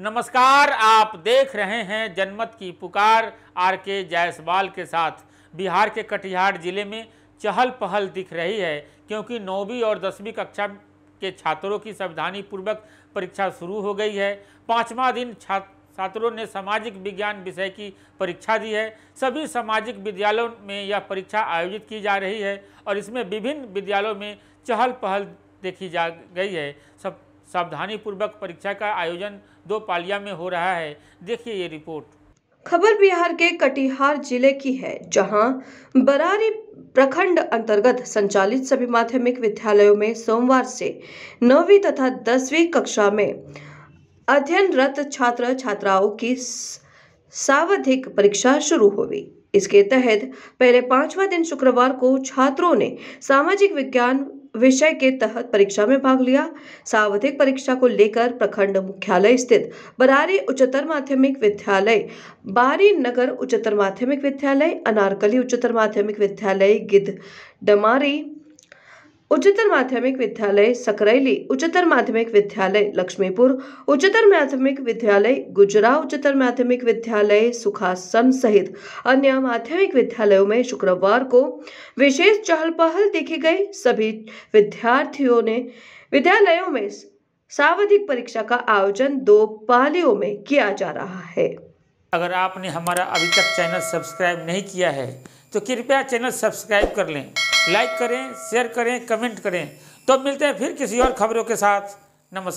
नमस्कार आप देख रहे हैं जनमत की पुकार आर के जायसवाल के साथ बिहार के कटिहार जिले में चहल पहल दिख रही है क्योंकि नौवीं और दसवीं कक्षा के छात्रों की सावधानी पूर्वक परीक्षा शुरू हो गई है पाँचवा दिन छात्रों ने सामाजिक विज्ञान विषय की परीक्षा दी है सभी सामाजिक विद्यालयों में यह परीक्षा आयोजित की जा रही है और इसमें विभिन्न विद्यालयों में चहल पहल देखी जा गई है सब पूर्वक परीक्षा का आयोजन दो पालिया में हो रहा है देखिए ये रिपोर्ट खबर बिहार के कटिहार जिले की है जहां बरारी प्रखंड अंतर्गत संचालित सभी माध्यमिक विद्यालयों में सोमवार से नौवीं तथा दसवीं कक्षा में अध्ययनरत छात्र छात्राओं की सावधिक परीक्षा शुरू होगी इसके तहत पहले पांचवा दिन शुक्रवार को छात्रों ने सामाजिक विज्ञान विषय के तहत परीक्षा में भाग लिया सावधिक परीक्षा को लेकर प्रखंड मुख्यालय स्थित बरारी उच्चतर माध्यमिक विद्यालय बारी नगर उच्चतर माध्यमिक विद्यालय अनारकली उच्चतर माध्यमिक विद्यालय गिद्ध डमारी उच्चतर माध्यमिक विद्यालय सकरैली उच्चतर माध्यमिक विद्यालय लक्ष्मीपुर उच्चतर माध्यमिक विद्यालय गुजरा उच्चतर माध्यमिक विद्यालय सुखासन सहित अन्य माध्यमिक विद्यालयों में शुक्रवार को विशेष चहल पहल देखी गई सभी विद्यार्थियों ने विद्यालयों में सावधिक परीक्षा का आयोजन दो पालियों में किया जा रहा है अगर आपने हमारा अभी तक चैनल सब्सक्राइब नहीं किया है तो कृपया चैनल सब्सक्राइब कर लें लाइक करें शेयर करें कमेंट करें तो मिलते हैं फिर किसी और खबरों के साथ नमस्कार